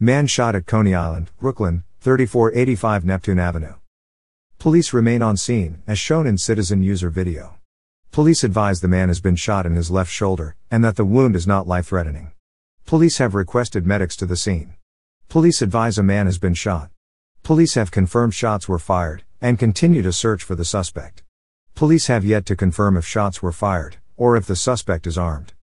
Man shot at Coney Island, Brooklyn, 3485 Neptune Avenue. Police remain on scene, as shown in citizen user video. Police advise the man has been shot in his left shoulder, and that the wound is not life threatening. Police have requested medics to the scene. Police advise a man has been shot. Police have confirmed shots were fired, and continue to search for the suspect. Police have yet to confirm if shots were fired, or if the suspect is armed.